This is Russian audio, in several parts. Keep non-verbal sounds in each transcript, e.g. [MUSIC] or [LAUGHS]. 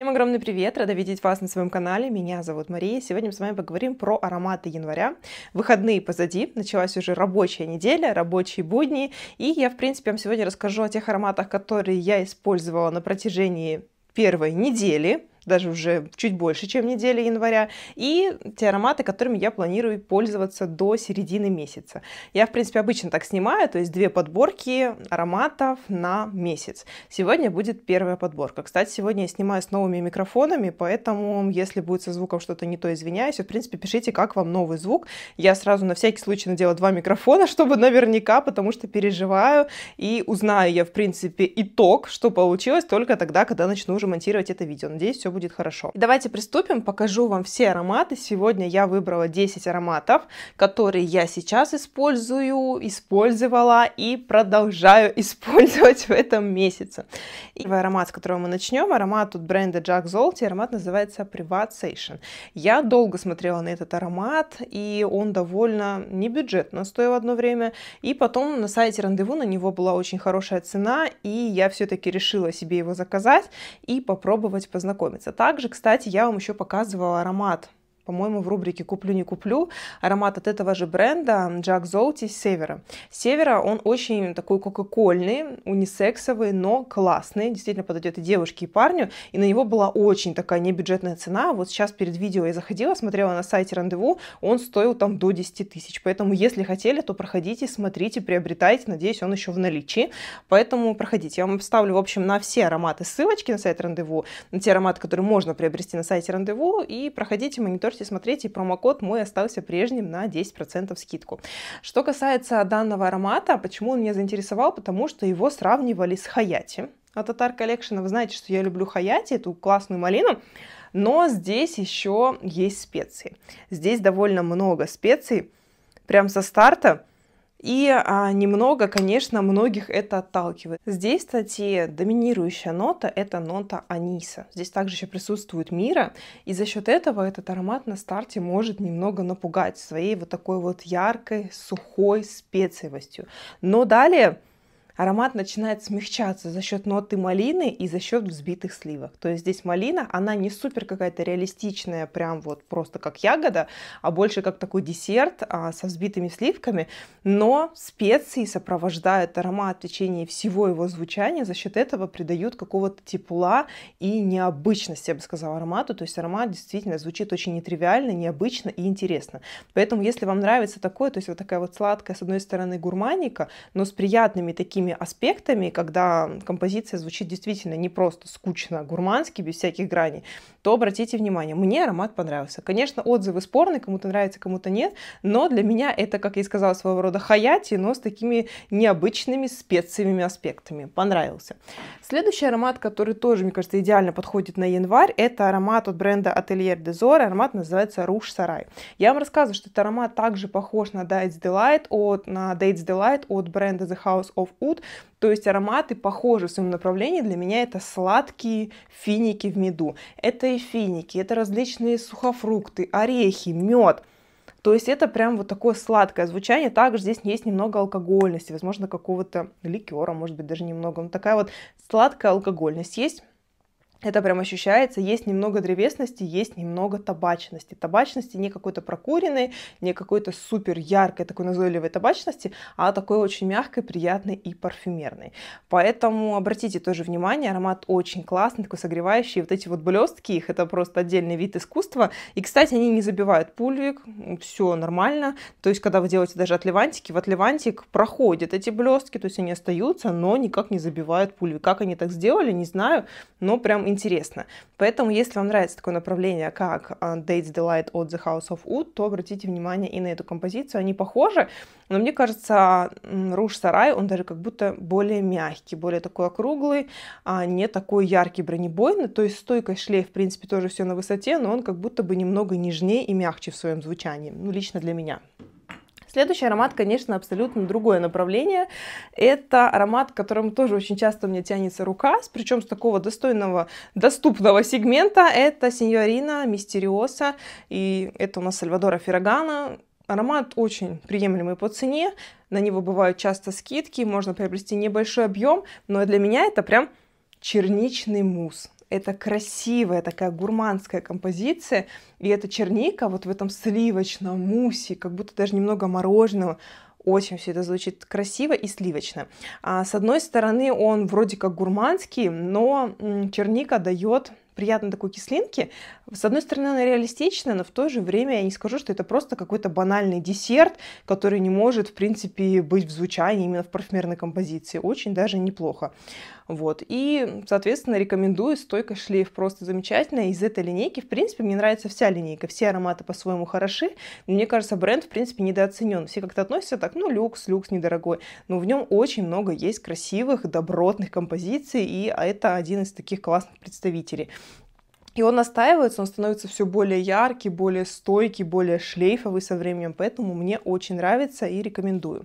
Всем огромный привет, рада видеть вас на своем канале. Меня зовут Мария. Сегодня мы с вами поговорим про ароматы января. Выходные позади, началась уже рабочая неделя, рабочие будни. И я, в принципе, вам сегодня расскажу о тех ароматах, которые я использовала на протяжении первой недели даже уже чуть больше, чем неделя января, и те ароматы, которыми я планирую пользоваться до середины месяца. Я, в принципе, обычно так снимаю, то есть две подборки ароматов на месяц. Сегодня будет первая подборка. Кстати, сегодня я снимаю с новыми микрофонами, поэтому, если будет со звуком что-то не то, извиняюсь. В принципе, пишите, как вам новый звук. Я сразу на всякий случай надела два микрофона, [LAUGHS] чтобы наверняка, потому что переживаю, и узнаю я, в принципе, итог, что получилось только тогда, когда начну уже монтировать это видео. Надеюсь, все будет будет хорошо. Давайте приступим, покажу вам все ароматы. Сегодня я выбрала 10 ароматов, которые я сейчас использую, использовала и продолжаю [LAUGHS] использовать в этом месяце. И первый аромат, с которого мы начнем, аромат от бренда Jack Zolty, аромат называется Privatization. Я долго смотрела на этот аромат, и он довольно небюджетно стоил одно время, и потом на сайте рандеву на него была очень хорошая цена, и я все-таки решила себе его заказать и попробовать познакомиться делается. Также, кстати, я вам еще показывала аромат по-моему, в рубрике «Куплю-не куплю» аромат от этого же бренда Jack Золти севера. севера он очень такой кока-кольный, унисексовый, но классный. Действительно подойдет и девушке, и парню. И на него была очень такая небюджетная цена. Вот сейчас перед видео я заходила, смотрела на сайте рандеву, он стоил там до 10 тысяч. Поэтому, если хотели, то проходите, смотрите, приобретайте. Надеюсь, он еще в наличии. Поэтому проходите. Я вам вставлю, в общем, на все ароматы ссылочки на сайт рандеву, на те ароматы, которые можно приобрести на сайте рандеву. И проходите, мониторьте можете смотреть, и промокод мой остался прежним на 10% скидку. Что касается данного аромата, почему он меня заинтересовал? Потому что его сравнивали с Хаяти от Татар Коллекшена. Вы знаете, что я люблю Хаяти, эту классную малину. Но здесь еще есть специи. Здесь довольно много специй. Прям со старта и а, немного, конечно, многих это отталкивает. Здесь, кстати, доминирующая нота – это нота аниса. Здесь также еще присутствует мира, и за счет этого этот аромат на старте может немного напугать своей вот такой вот яркой, сухой специевостью. Но далее аромат начинает смягчаться за счет ноты малины и за счет взбитых сливок. То есть здесь малина, она не супер какая-то реалистичная, прям вот просто как ягода, а больше как такой десерт а, со взбитыми сливками, но специи сопровождают аромат в течение всего его звучания, за счет этого придают какого-то тепла и необычности, я бы сказала, аромату. То есть аромат действительно звучит очень нетривиально, необычно и интересно. Поэтому, если вам нравится такое, то есть вот такая вот сладкая, с одной стороны, гурманика, но с приятными такими такими аспектами, когда композиция звучит действительно не просто скучно, гурмански, без всяких граней, то обратите внимание, мне аромат понравился. Конечно, отзывы спорные, кому-то нравится, кому-то нет, но для меня это, как я и сказала, своего рода хаяти, но с такими необычными специями аспектами. Понравился. Следующий аромат, который тоже, мне кажется, идеально подходит на январь, это аромат от бренда Atelier Desor. Аромат называется Rouge Сарай. Я вам рассказываю, что этот аромат также похож на Dates Delight от, на Dates Delight от бренда The House of Oud, идут. То есть ароматы похожи в своем направлении. Для меня это сладкие финики в меду. Это и финики, это различные сухофрукты, орехи, мед. То есть это прям вот такое сладкое звучание. Также здесь есть немного алкогольности, возможно, какого-то ликера, может быть, даже немного. Но ну, такая вот сладкая алкогольность есть это прям ощущается, есть немного древесности, есть немного табачности. Табачности не какой-то прокуренной, не какой-то супер яркой такой назойливой табачности, а такой очень мягкой, приятной и парфюмерной. Поэтому обратите тоже внимание, аромат очень классный, такой согревающий. Вот эти вот блестки, их это просто отдельный вид искусства. И, кстати, они не забивают пульвик, все нормально. То есть, когда вы делаете даже отливантики, в отливантик проходят эти блестки, то есть они остаются, но никак не забивают пульвик. Как они так сделали, не знаю, но прям интересно. Поэтому, если вам нравится такое направление, как а, Dates Delight от The House of Wood, то обратите внимание и на эту композицию. Они похожи, но мне кажется, Руж Сарай, он даже как будто более мягкий, более такой округлый, а не такой яркий бронебойный. То есть стойкость шлейф, в принципе, тоже все на высоте, но он как будто бы немного нежнее и мягче в своем звучании. Ну, лично для меня. Следующий аромат, конечно, абсолютно другое направление. Это аромат, которым тоже очень часто у меня тянется рука, причем с такого достойного, доступного сегмента. Это Синьорина Мистериоса, и это у нас Сальвадора Феррагана. Аромат очень приемлемый по цене, на него бывают часто скидки, можно приобрести небольшой объем, но для меня это прям черничный мусс это красивая такая гурманская композиция, и эта черника вот в этом сливочном мусе, как будто даже немного мороженого, очень все это звучит красиво и сливочно. А, с одной стороны, он вроде как гурманский, но черника дает приятной такой кислинки. С одной стороны, она реалистична, но в то же время я не скажу, что это просто какой-то банальный десерт, который не может, в принципе, быть в звучании именно в парфюмерной композиции. Очень даже неплохо. Вот. И, соответственно, рекомендую стойка шлейф. Просто замечательно. Из этой линейки, в принципе, мне нравится вся линейка. Все ароматы по-своему хороши. мне кажется, бренд, в принципе, недооценен. Все как-то относятся так, ну, люкс, люкс недорогой. Но в нем очень много есть красивых, добротных композиций. И а это один из таких классных представителей. И он настаивается, он становится все более яркий, более стойкий, более шлейфовый со временем, поэтому мне очень нравится и рекомендую.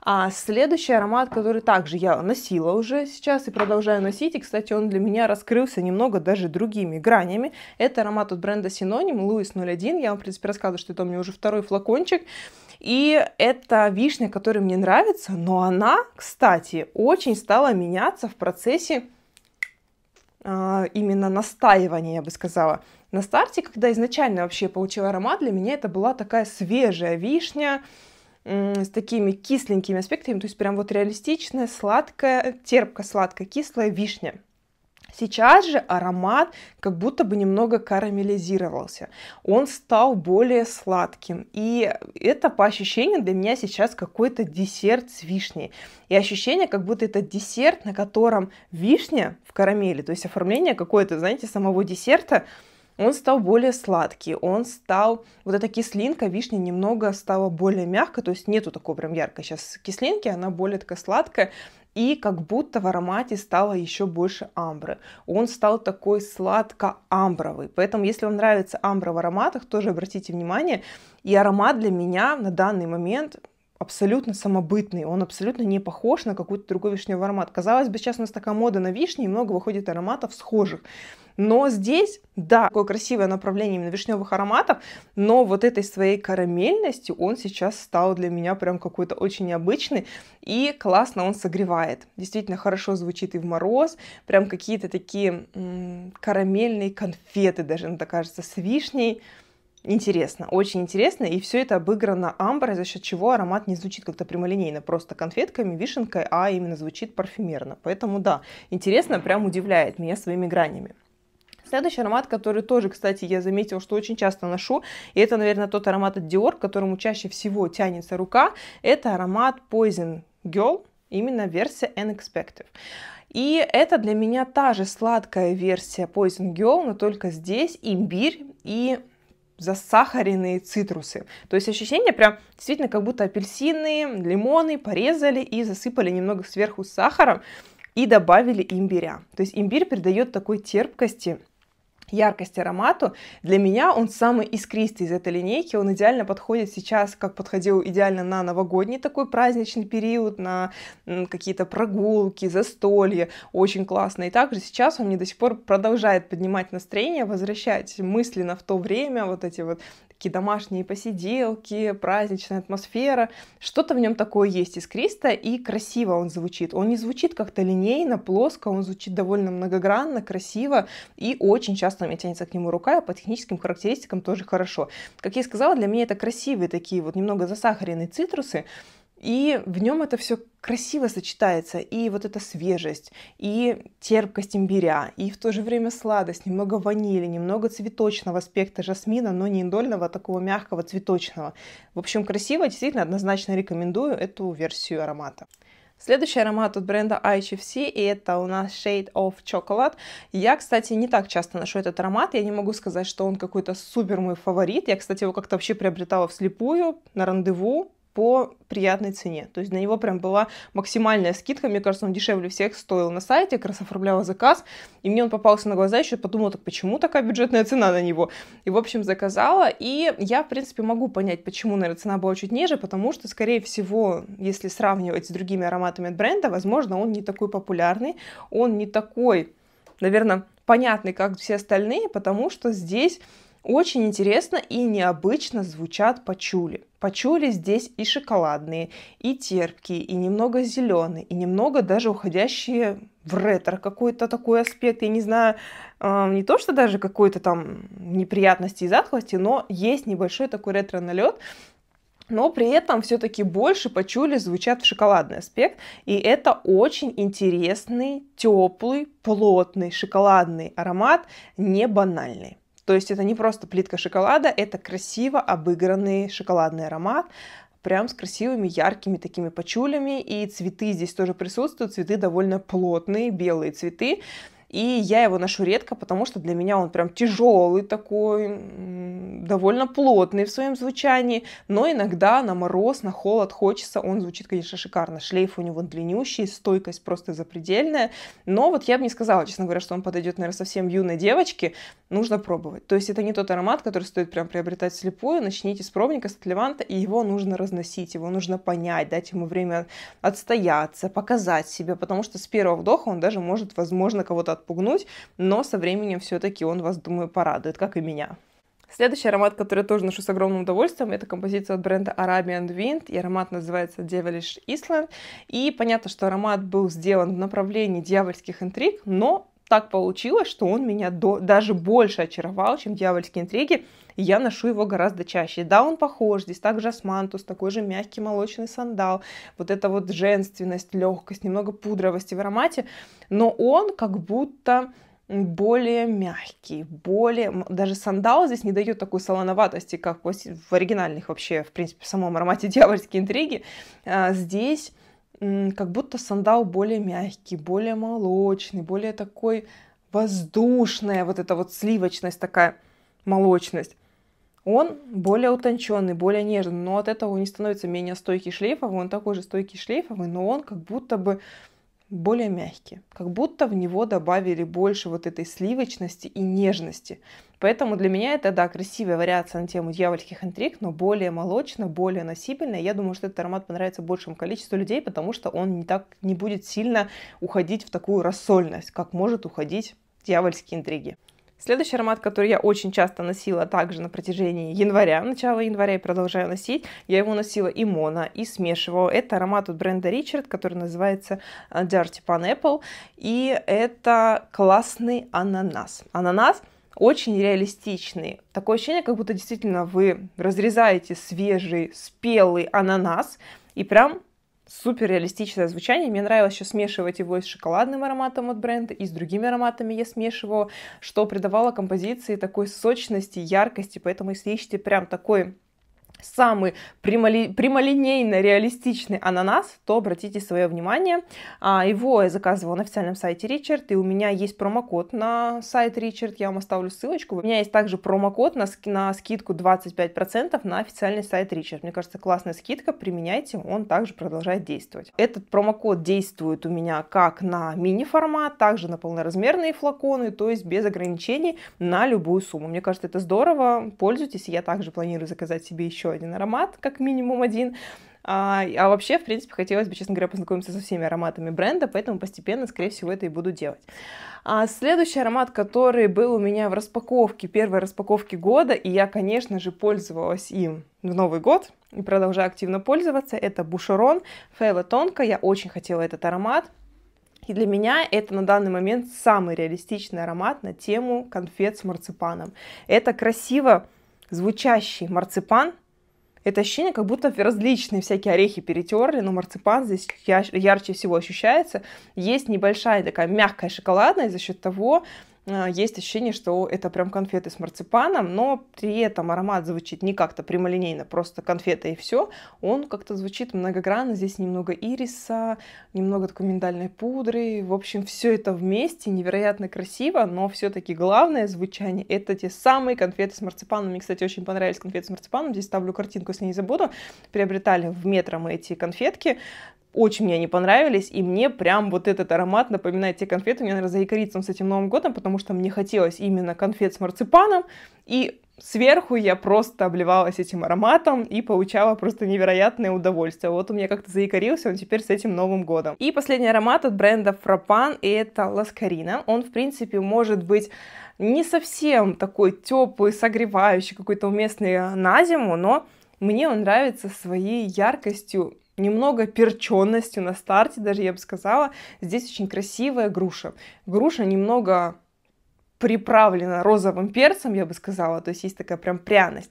А следующий аромат, который также я носила уже сейчас и продолжаю носить, и, кстати, он для меня раскрылся немного даже другими гранями, это аромат от бренда Синоним, Луис 01, я вам, в принципе, рассказываю, что это у меня уже второй флакончик, и это вишня, которая мне нравится, но она, кстати, очень стала меняться в процессе а, именно настаивание, я бы сказала. На старте, когда изначально вообще получила аромат, для меня это была такая свежая вишня с такими кисленькими аспектами, то есть прям вот реалистичная, сладкая, терпко сладкая кислая вишня. Сейчас же аромат как будто бы немного карамелизировался. Он стал более сладким. И это по ощущениям для меня сейчас какой-то десерт с вишней. И ощущение, как будто это десерт, на котором вишня в карамели, то есть оформление какое-то, знаете, самого десерта, он стал более сладкий, он стал, вот эта кислинка вишни немного стала более мягкой, то есть нету такой прям яркой сейчас кислинки, она более такая сладкая, и как будто в аромате стало еще больше амбры. Он стал такой сладко-амбровый. Поэтому, если вам нравится амбра в ароматах, тоже обратите внимание. И аромат для меня на данный момент абсолютно самобытный, он абсолютно не похож на какой-то другой вишневый аромат. Казалось бы, сейчас у нас такая мода на вишни, и много выходит ароматов схожих. Но здесь, да, такое красивое направление именно вишневых ароматов, но вот этой своей карамельностью он сейчас стал для меня прям какой-то очень необычный, и классно он согревает. Действительно хорошо звучит и в мороз, прям какие-то такие м -м, карамельные конфеты даже, это ну, кажется, с вишней интересно, очень интересно, и все это обыграно амброй, за счет чего аромат не звучит как-то прямолинейно, просто конфетками, вишенкой, а именно звучит парфюмерно. Поэтому да, интересно, прям удивляет меня своими гранями. Следующий аромат, который тоже, кстати, я заметила, что очень часто ношу, и это, наверное, тот аромат от Dior, к которому чаще всего тянется рука, это аромат Poison Girl, именно версия Unexpected. И это для меня та же сладкая версия Poison Girl, но только здесь имбирь и засахаренные цитрусы. То есть ощущение прям действительно как будто апельсины, лимоны порезали и засыпали немного сверху сахаром и добавили имбиря. То есть имбирь придает такой терпкости яркость аромату. Для меня он самый искристый из этой линейки, он идеально подходит сейчас, как подходил идеально на новогодний такой праздничный период, на какие-то прогулки, застолья, очень классно. И также сейчас он мне до сих пор продолжает поднимать настроение, возвращать мысленно в то время вот эти вот такие домашние посиделки, праздничная атмосфера. Что-то в нем такое есть искристо и красиво он звучит. Он не звучит как-то линейно, плоско, он звучит довольно многогранно, красиво и очень часто у меня тянется к нему рука, а по техническим характеристикам тоже хорошо. Как я и сказала, для меня это красивые такие вот немного засахаренные цитрусы, и в нем это все красиво сочетается. И вот эта свежесть, и терпкость имбиря, и в то же время сладость, немного ванили, немного цветочного аспекта жасмина, но не индольного, а такого мягкого цветочного. В общем, красиво, действительно, однозначно рекомендую эту версию аромата. Следующий аромат от бренда IHFC, и это у нас Shade of Chocolate. Я, кстати, не так часто ношу этот аромат, я не могу сказать, что он какой-то супер мой фаворит. Я, кстати, его как-то вообще приобретала вслепую, на рандеву, по приятной цене. То есть на него прям была максимальная скидка. Мне кажется, он дешевле всех стоил на сайте. Я как раз оформляла заказ. И мне он попался на глаза еще. Подумала, так почему такая бюджетная цена на него? И, в общем, заказала. И я, в принципе, могу понять, почему, наверное, цена была чуть ниже. Потому что, скорее всего, если сравнивать с другими ароматами от бренда, возможно, он не такой популярный. Он не такой, наверное, понятный, как все остальные. Потому что здесь очень интересно и необычно звучат пачули. Пачули здесь и шоколадные, и терпкие, и немного зеленые, и немного даже уходящие в ретро какой-то такой аспект. Я не знаю, не то что даже какой-то там неприятности и затхлости, но есть небольшой такой ретро-налет, но при этом все-таки больше почули звучат в шоколадный аспект, и это очень интересный, теплый, плотный шоколадный аромат, не банальный. То есть это не просто плитка шоколада, это красиво обыгранный шоколадный аромат, прям с красивыми яркими такими почулями. И цветы здесь тоже присутствуют, цветы довольно плотные, белые цветы. И я его ношу редко, потому что для меня он прям тяжелый такой, довольно плотный в своем звучании. Но иногда на мороз, на холод хочется. Он звучит, конечно, шикарно. Шлейф у него длиннющий, стойкость просто запредельная. Но вот я бы не сказала, честно говоря, что он подойдет, наверное, совсем юной девочке нужно пробовать. То есть это не тот аромат, который стоит прям приобретать слепую. Начните с пробника, с отливанта, и его нужно разносить, его нужно понять, дать ему время отстояться, показать себя, потому что с первого вдоха он даже может, возможно, кого-то отпугнуть, но со временем все-таки он вас, думаю, порадует, как и меня. Следующий аромат, который я тоже ношу с огромным удовольствием, это композиция от бренда Arabian Wind, и аромат называется Devilish Island. И понятно, что аромат был сделан в направлении дьявольских интриг, но так получилось, что он меня до, даже больше очаровал, чем дьявольские интриги, и я ношу его гораздо чаще. Да, он похож, здесь также асмантус, такой же мягкий молочный сандал, вот эта вот женственность, легкость, немного пудровости в аромате, но он как будто более мягкий, более... Даже сандал здесь не дает такой солоноватости, как в оригинальных вообще, в принципе, в самом аромате [LAUGHS] дьявольские интриги. А, здесь как будто сандал более мягкий, более молочный, более такой воздушная, вот эта вот сливочность такая, молочность. Он более утонченный, более нежный, но от этого он не становится менее стойкий шлейфовый, он такой же стойкий шлейфовый, но он как будто бы более мягкий, как будто в него добавили больше вот этой сливочности и нежности. Поэтому для меня это, да, красивая вариация на тему дьявольских интриг, но более молочная, более насибельная. Я думаю, что этот аромат понравится большему количеству людей, потому что он не так не будет сильно уходить в такую рассольность, как может уходить дьявольские интриги. Следующий аромат, который я очень часто носила также на протяжении января, начала января и продолжаю носить, я его носила и моно, и смешивала. Это аромат от бренда Ричард, который называется э, Dirty Pineapple, и это классный ананас. Ананас очень реалистичный. Такое ощущение, как будто действительно вы разрезаете свежий, спелый ананас и прям супер реалистичное звучание. Мне нравилось еще смешивать его с шоколадным ароматом от бренда, и с другими ароматами я смешивала, что придавало композиции такой сочности, яркости. Поэтому, если ищете прям такой самый прямоли... прямолинейно реалистичный ананас, то обратите свое внимание. А, его я заказывала на официальном сайте Ричард, и у меня есть промокод на сайт Ричард, я вам оставлю ссылочку. У меня есть также промокод на, ски... на скидку 25% на официальный сайт Ричард. Мне кажется, классная скидка, применяйте, он также продолжает действовать. Этот промокод действует у меня как на мини-формат, также на полноразмерные флаконы, то есть без ограничений на любую сумму. Мне кажется, это здорово, пользуйтесь, я также планирую заказать себе еще один аромат, как минимум один. А, а вообще, в принципе, хотелось бы, честно говоря, познакомиться со всеми ароматами бренда, поэтому постепенно, скорее всего, это и буду делать. А следующий аромат, который был у меня в распаковке, первой распаковке года, и я, конечно же, пользовалась им в Новый год и продолжаю активно пользоваться, это Бушерон Фейла Тонко. Я очень хотела этот аромат. И для меня это на данный момент самый реалистичный аромат на тему конфет с марципаном. Это красиво звучащий марципан – это ощущение, как будто различные всякие орехи перетерли, но марципан здесь ярче всего ощущается. Есть небольшая такая мягкая шоколадная за счет того, Э, есть ощущение, что это прям конфеты с марципаном, но при этом аромат звучит не как-то прямолинейно, просто конфета и все. Он как-то звучит многогранно, здесь немного ириса, немного такой миндальной пудры. В общем, все это вместе невероятно красиво, но все-таки главное звучание — это те самые конфеты с марципаном. Мне, кстати, очень понравились конфеты с марципаном. Здесь ставлю картинку, если не забуду. Приобретали в метро мы эти конфетки очень мне они понравились, и мне прям вот этот аромат напоминает те конфеты, у меня наверное, заикарится с этим Новым годом, потому что мне хотелось именно конфет с марципаном, и сверху я просто обливалась этим ароматом и получала просто невероятное удовольствие. Вот у меня как-то заикарился он теперь с этим Новым годом. И последний аромат от бренда фрапан и это Ласкарина. Он, в принципе, может быть не совсем такой теплый, согревающий, какой-то уместный на зиму, но мне он нравится своей яркостью немного перченностью на старте, даже я бы сказала. Здесь очень красивая груша. Груша немного приправлена розовым перцем, я бы сказала, то есть есть такая прям пряность.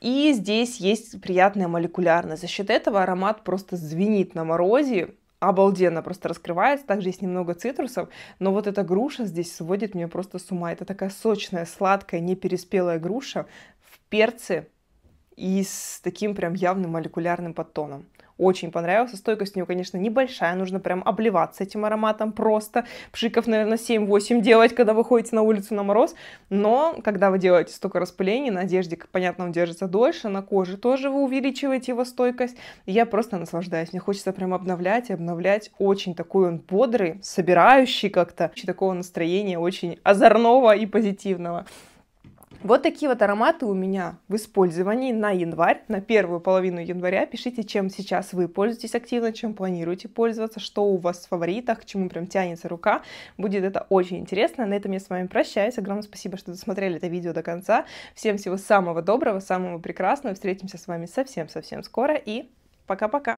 И здесь есть приятная молекулярность. За счет этого аромат просто звенит на морозе, обалденно просто раскрывается. Также есть немного цитрусов, но вот эта груша здесь сводит меня просто с ума. Это такая сочная, сладкая, непереспелая груша в перце и с таким прям явным молекулярным подтоном очень понравился. Стойкость у него, конечно, небольшая, нужно прям обливаться этим ароматом просто. Пшиков, наверное, 7-8 делать, когда выходите на улицу на мороз, но когда вы делаете столько распылений, на одежде, как понятно, он держится дольше, на коже тоже вы увеличиваете его стойкость. И я просто наслаждаюсь, мне хочется прям обновлять и обновлять. Очень такой он бодрый, собирающий как-то, такого настроения очень озорного и позитивного. Вот такие вот ароматы у меня в использовании на январь, на первую половину января. Пишите, чем сейчас вы пользуетесь активно, чем планируете пользоваться, что у вас в фаворитах, к чему прям тянется рука. Будет это очень интересно. На этом я с вами прощаюсь. Огромное спасибо, что досмотрели это видео до конца. Всем всего самого доброго, самого прекрасного. Встретимся с вами совсем-совсем скоро и пока-пока.